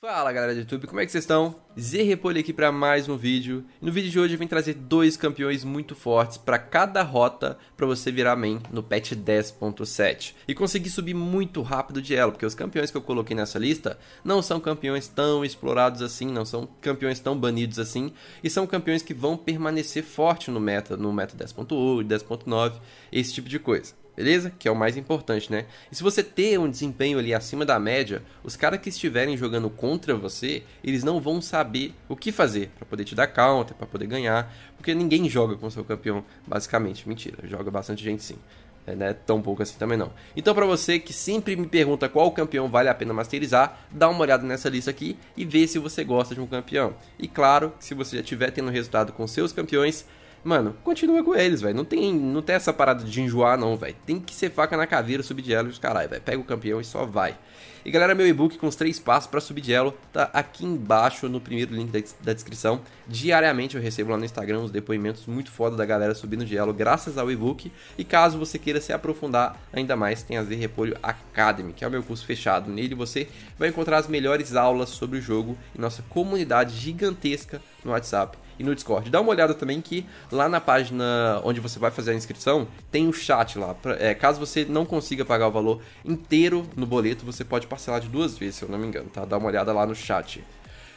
Fala galera do YouTube, como é que vocês estão? Zé Repolho aqui para mais um vídeo. E no vídeo de hoje eu vim trazer dois campeões muito fortes para cada rota para você virar main no patch 10.7 e conseguir subir muito rápido de elo, porque os campeões que eu coloquei nessa lista não são campeões tão explorados assim, não são campeões tão banidos assim, e são campeões que vão permanecer forte no meta, no meta 10.8, 10.9, esse tipo de coisa beleza? Que é o mais importante, né? E se você ter um desempenho ali acima da média, os caras que estiverem jogando contra você, eles não vão saber o que fazer para poder te dar counter, para poder ganhar, porque ninguém joga com o seu campeão, basicamente. Mentira, joga bastante gente sim. É, né? Tão pouco assim também não. Então, para você que sempre me pergunta qual campeão vale a pena masterizar, dá uma olhada nessa lista aqui e vê se você gosta de um campeão. E claro, se você já estiver tendo resultado com seus campeões, Mano, continua com eles, velho. Não tem, não tem essa parada de enjoar, não, velho. Tem que ser faca na caveira, subir de elo e os caralho, velho. Pega o campeão e só vai. E galera, meu e-book com os três passos para subir de elo tá aqui embaixo no primeiro link da, da, descrição. Diariamente eu recebo lá no Instagram os depoimentos muito foda da galera subindo de elo graças ao e-book. E caso você queira se aprofundar ainda mais, tem a Z Repolho Academy, que é o meu curso fechado. Nele você vai encontrar as melhores aulas sobre o jogo e nossa comunidade gigantesca no WhatsApp e no Discord. Dá uma olhada também que lá na página onde você vai fazer a inscrição, tem o um chat lá. Pra, é, caso você não consiga pagar o valor inteiro no boleto, você pode parcelar de duas vezes, se eu não me engano, tá? Dá uma olhada lá no chat.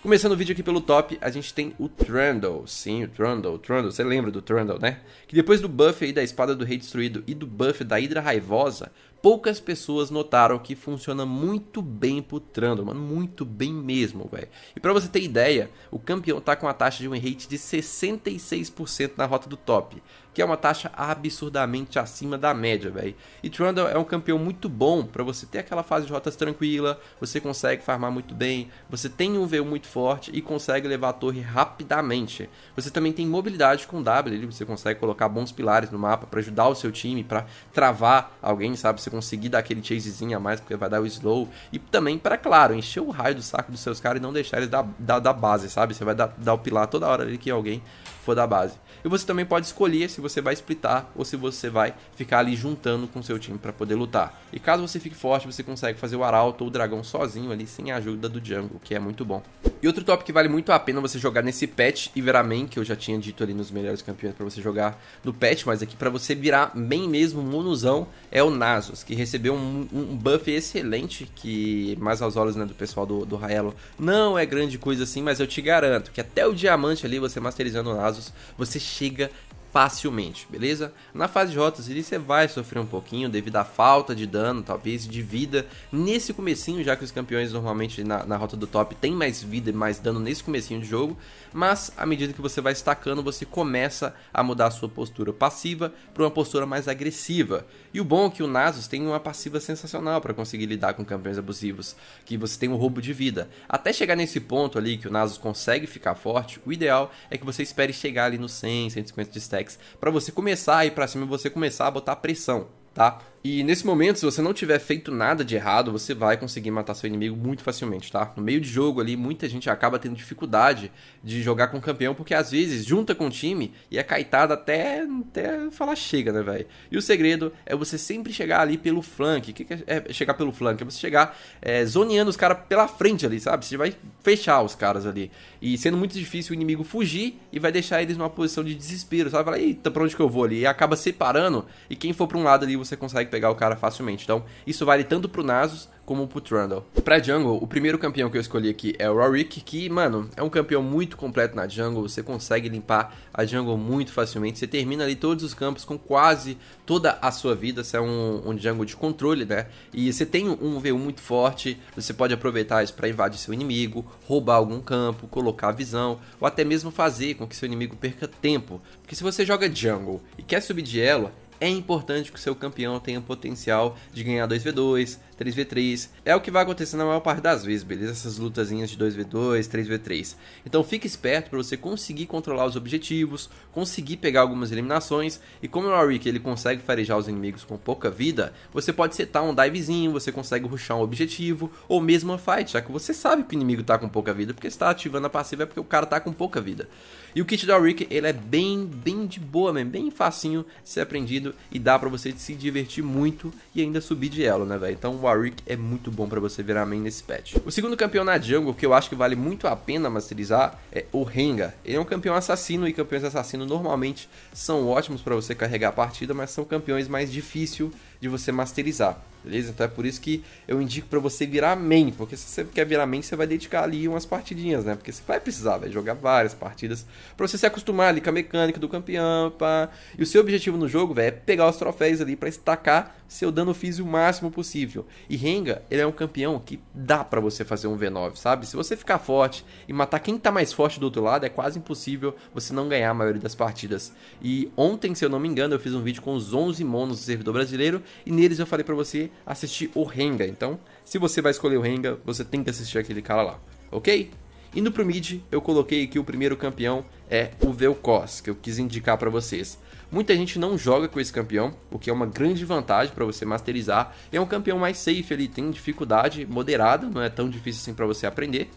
Começando o vídeo aqui pelo top, a gente tem o Trundle. Sim, o Trundle. O Trundle, você lembra do Trundle, né? Que depois do buff aí da Espada do Rei Destruído e do buff da Hidra Raivosa, poucas pessoas notaram que funciona muito bem pro Trundle, mano, muito bem mesmo, velho. E para você ter ideia, o campeão tá com uma taxa de win rate de 66% na rota do top, que é uma taxa absurdamente acima da média, velho. E Trundle é um campeão muito bom para você ter aquela fase de rotas tranquila, você consegue farmar muito bem, você tem um v muito forte e consegue levar a torre rapidamente. Você também tem mobilidade com W, você consegue colocar bons pilares no mapa para ajudar o seu time, para travar alguém, sabe? você conseguir dar aquele chasezinho a mais, porque vai dar o slow. E também, para claro, encher o raio do saco dos seus caras e não deixar eles da, da, da base, sabe? Você vai dar, dar o pilar toda hora ali que alguém for da base. E você também pode escolher se você vai splitar ou se você vai ficar ali juntando com seu time para poder lutar. E caso você fique forte, você consegue fazer o arauto ou o dragão sozinho ali, sem a ajuda do jungle, que é muito bom. E outro top que vale muito a pena você jogar nesse patch e virar main, que eu já tinha dito ali nos melhores campeões para você jogar no patch, mas aqui para você virar main mesmo, monuzão, é o Nasus, que recebeu um, um buff excelente, que mais aos olhos né, do pessoal do, do Raelo, não é grande coisa assim, mas eu te garanto que até o diamante ali, você masterizando o Nasus, você chega facilmente, beleza? Na fase de rotas ele você vai sofrer um pouquinho devido à falta de dano, talvez de vida nesse comecinho, já que os campeões normalmente na, na rota do top tem mais vida e mais dano nesse comecinho de jogo, mas à medida que você vai estacando, você começa a mudar a sua postura passiva para uma postura mais agressiva. E o bom é que o Nasus tem uma passiva sensacional para conseguir lidar com campeões abusivos, que você tem um roubo de vida. Até chegar nesse ponto ali que o Nasus consegue ficar forte, o ideal é que você espere chegar ali no 100, 150 de stack para você começar a ir para cima e você começar a botar pressão, tá? E nesse momento, se você não tiver feito nada de errado, você vai conseguir matar seu inimigo muito facilmente, tá? No meio de jogo ali, muita gente acaba tendo dificuldade de jogar com o campeão, porque às vezes junta com o time e é caetado até, até falar chega, né, velho? E o segredo é você sempre chegar ali pelo flank. O que, é, é, chegar pelo flank? É você chegar é, zoneando os caras pela frente ali, sabe? Você vai fechar os caras ali. E sendo muito difícil o inimigo fugir e vai deixar eles numa posição de desespero, sabe? Vai falar, eita, pra onde que eu vou ali? E acaba separando e quem for pra um lado ali você consegue consegue pegar o cara facilmente. Então, isso vale tanto pro Nasus como pro Trundle. Pra jungle, o primeiro campeão que eu escolhi aqui é o Rorik, que, mano, é um campeão muito completo na jungle, você consegue limpar a jungle muito facilmente, você termina ali todos os campos com quase toda a sua vida, você é um, um jungle de controle, né? E você tem um V1 muito forte, você pode aproveitar isso para invadir seu inimigo, roubar algum campo, colocar visão, ou até mesmo fazer com que seu inimigo perca tempo. Porque se você joga jungle e quer subir de elo, é importante que o seu campeão tenha potencial de ganhar 2v2, 3v3. É o que vai acontecer na maior parte das vezes, beleza? Essas lutazinhas de 2v2, 3v3. Então fique esperto para você conseguir controlar os objetivos, conseguir pegar algumas eliminações. E como o Auric ele consegue farejar os inimigos com pouca vida, você pode setar um divezinho, você consegue rushar um objetivo, ou mesmo uma fight, já que você sabe que o inimigo tá com pouca vida, porque está ativando a passiva é porque o cara tá com pouca vida. E o kit do Auric, ele é bem, bem de boa mesmo, bem facinho de ser aprendido e dá para você se divertir muito e ainda subir de elo, né, velho? Então o Warwick é muito bom para você virar main nesse patch. O segundo campeão na jungle, que eu acho que vale muito a pena masterizar, é o Rengar. Ele é um campeão assassino e campeões assassinos normalmente são ótimos para você carregar a partida, mas são campeões mais difícil de você masterizar, beleza? Então é por isso que eu indico para você virar main, porque se você quer virar main, você vai dedicar ali umas partidinhas, né? Porque você vai precisar, vai jogar várias partidas para você se acostumar ali com a mecânica do campeão, pá. E o seu objetivo no jogo, velho, é pegar os troféus ali para estacar seu dano físico o máximo possível. E Renga, ele é um campeão que dá para você fazer um V9, sabe? Se você ficar forte e matar quem tá mais forte do outro lado, é quase impossível você não ganhar a maioria das partidas. E ontem, se eu não me engano, eu fiz um vídeo com os 11 monos do servidor brasileiro e neles eu falei para você assistir o Renga. Então, se você vai escolher o Renga, você tem que assistir aquele cara lá, ok? Indo pro mid, eu coloquei que o primeiro campeão é o Vel'Koz, que eu quis indicar para vocês. Muita gente não joga com esse campeão, o que é uma grande vantagem para você masterizar. É um campeão mais safe, ele tem dificuldade moderada, não é tão difícil assim para você aprender,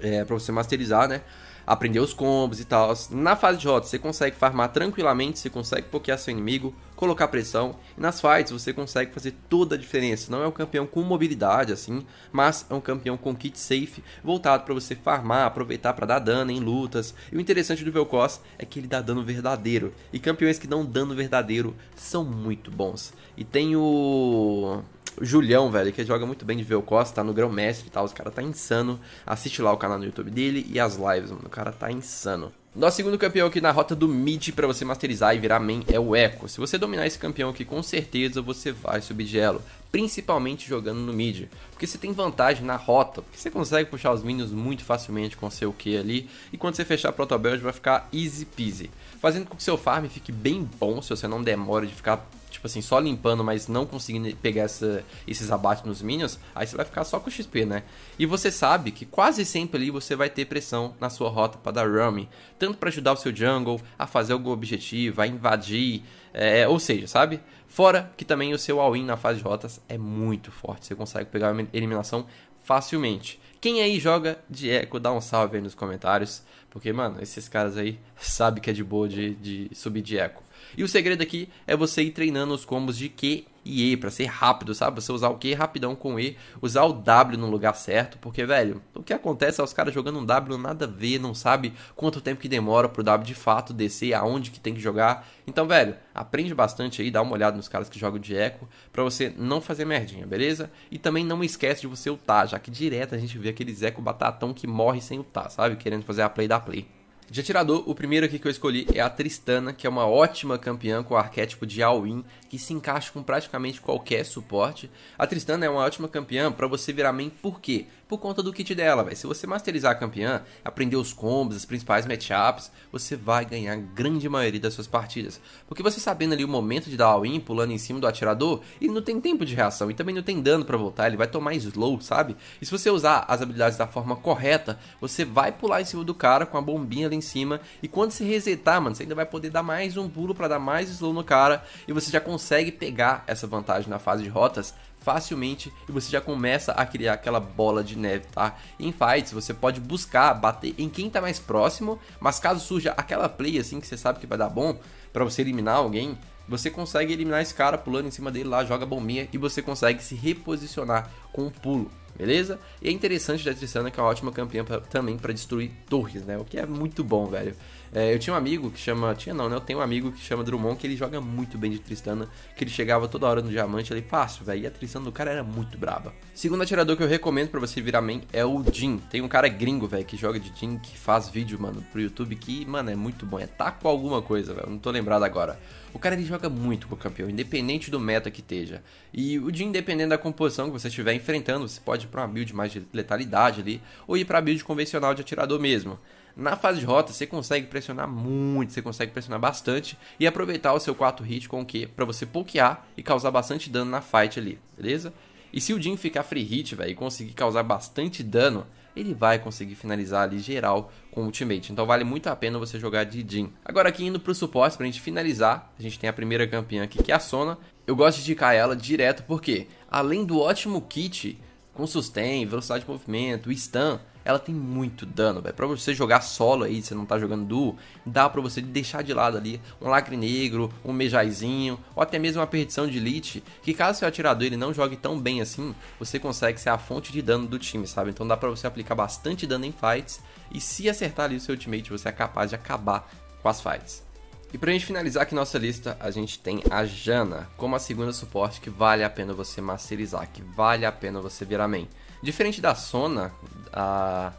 é, para você masterizar, né? aprender os combos e tal. Na fase de rota, você consegue farmar tranquilamente, você consegue pokear seu inimigo, colocar pressão. E nas fights, você consegue fazer toda a diferença. Não é um campeão com mobilidade, assim, mas é um campeão com kit safe, voltado para você farmar, aproveitar para dar dano em lutas. E o interessante do Vel'Koz é que ele dá dano verdadeiro. E campeões que dão dano verdadeiro são muito bons. E tem o... O Julião, velho, que joga muito bem de ver o Costa, tá no Grão Mestre e tal. Os cara tá insano. Assiste lá o canal no YouTube dele e as lives, mano. O cara tá insano. Nosso segundo campeão aqui na rota do mid para você masterizar e virar main é o Echo. Se você dominar esse campeão aqui, com certeza você vai subir de elo, principalmente jogando no mid, porque você tem vantagem na rota, porque você consegue puxar os minions muito facilmente com seu Q ali, e quando você fechar a protobelt, vai ficar easy peasy, fazendo com que seu farm fique bem bom se você não demora de ficar tipo assim, só limpando, mas não conseguindo pegar essa, esses abates nos minions, aí você vai ficar só com XP, né? E você sabe que quase sempre ali você vai ter pressão na sua rota para dar roaming, tanto para ajudar o seu jungle a fazer algum objetivo, a invadir, é, ou seja, sabe? Fora que também o seu all-in na fase de rotas é muito forte, você consegue pegar a eliminação facilmente. Quem aí joga de eco, dá um salve aí nos comentários, porque, mano, esses caras aí sabem que é de boa de, de subir de eco. E o segredo aqui é você ir treinando os combos de Q e E para ser rápido, sabe? Você usar o Q rapidão com E, usar o W no lugar certo, porque velho, o que acontece é os caras jogando um W nada a ver, não sabe quanto tempo que demora pro W de fato descer, aonde que tem que jogar. Então, velho, aprende bastante aí, dá uma olhada nos caras que jogam de eco para você não fazer merdinha, beleza? E também não esquece de você ultar, já que direto a gente vê aqueles eco batatão que morre sem ultar, sabe? Querendo fazer a play da play. De atirador, o primeiro aqui que eu escolhi é a Tristana, que é uma ótima campeã com o arquétipo de All-In, que se encaixa com praticamente qualquer suporte. A Tristana é uma ótima campeã para você virar main por quê? Por conta do kit dela, véio. Se você masterizar a campeã, aprender os combos, as principais matchups, você vai ganhar a grande maioria das suas partidas. Porque você sabendo ali o momento de dar All-In, pulando em cima do atirador, ele não tem tempo de reação e também não tem dano para voltar, ele vai tomar slow, sabe? E se você usar as habilidades da forma correta, você vai pular em cima do cara com a bombinha ali em cima. E quando se resetar, mano, você ainda vai poder dar mais um pulo para dar mais slow no cara. E você já consegue pegar essa vantagem na fase de rotas facilmente e você já começa a criar aquela bola de neve, tá? Em fights você pode buscar bater em quem tá mais próximo, mas caso surja aquela play assim que você sabe que vai dar bom para você eliminar alguém, você consegue eliminar esse cara pulando em cima dele lá, joga bombinha e você consegue se reposicionar com um pulo, beleza? E é interessante da Tristana que é uma ótima campeã pra, também para destruir torres, né? O que é muito bom, velho. É, eu tinha um amigo que chama. Tinha não, né? Eu tenho um amigo que chama Drummond, que ele joga muito bem de Tristana. Que ele chegava toda hora no diamante ali, fácil, velho. E a Tristana do cara era muito braba. Segundo atirador que eu recomendo para você virar main é o Jin. Tem um cara gringo, velho, que joga de Jin, que faz vídeo, mano, pro YouTube, que, mano, é muito bom. É taco alguma coisa, velho. Não tô lembrado agora. O cara ele joga muito com o campeão, independente do meta que esteja. E o Jin, dependendo da composição que você estiver enfrentando, você pode ir pra uma build mais de letalidade ali, ou ir pra build convencional de atirador mesmo. Na fase de rota, você consegue pressionar muito, você consegue pressionar bastante e aproveitar o seu 4 hit com o que? Pra você pokear e causar bastante dano na fight ali, beleza? E se o Jin ficar free hit, velho, e conseguir causar bastante dano, ele vai conseguir finalizar ali geral com o ultimate. Então vale muito a pena você jogar de Jin. Agora aqui indo pro suporte pra gente finalizar, a gente tem a primeira campeã aqui que é a Sona. Eu gosto de indicar ela direto porque, além do ótimo kit com sustain, velocidade de movimento, stun, ela tem muito dano, velho. Pra você jogar solo aí, você não tá jogando duo, dá pra você deixar de lado ali um lacre negro, um mejazinho, ou até mesmo uma perdição de elite, que caso seu atirador ele não jogue tão bem assim, você consegue ser a fonte de dano do time, sabe? Então dá pra você aplicar bastante dano em fights, e se acertar ali o seu ultimate, você é capaz de acabar com as fights. E pra gente finalizar aqui nossa lista, a gente tem a Jana como a segunda suporte que vale a pena você masterizar, que vale a pena você virar main. Diferente da Sona, a,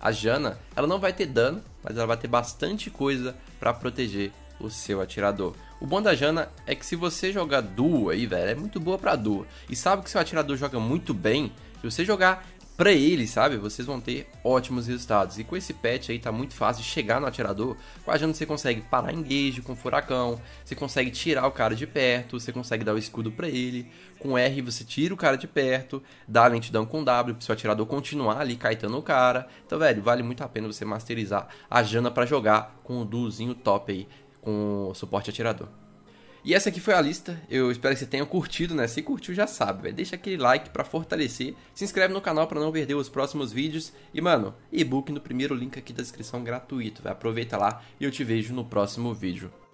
a Jana, ela não vai ter dano, mas ela vai ter bastante coisa para proteger o seu atirador. O bom da Jana é que se você jogar duo aí, velho, é muito boa para duo. E sabe que seu atirador joga muito bem, se você jogar para ele, sabe? Vocês vão ter ótimos resultados. E com esse patch aí tá muito fácil de chegar no atirador, com a Jana você consegue parar engage com furacão, você consegue tirar o cara de perto, você consegue dar o escudo para ele, com R você tira o cara de perto, dá lentidão com W pro seu atirador continuar ali caetando o cara. Então, velho, vale muito a pena você masterizar a Jana para jogar com o duozinho top aí, com o suporte atirador. E essa aqui foi a lista. Eu espero que você tenha curtido, né? Se curtiu, já sabe, velho. Deixa aquele like para fortalecer. Se inscreve no canal para não perder os próximos vídeos. E, mano, e-book no primeiro link aqui da descrição gratuito, velho. Aproveita lá e eu te vejo no próximo vídeo.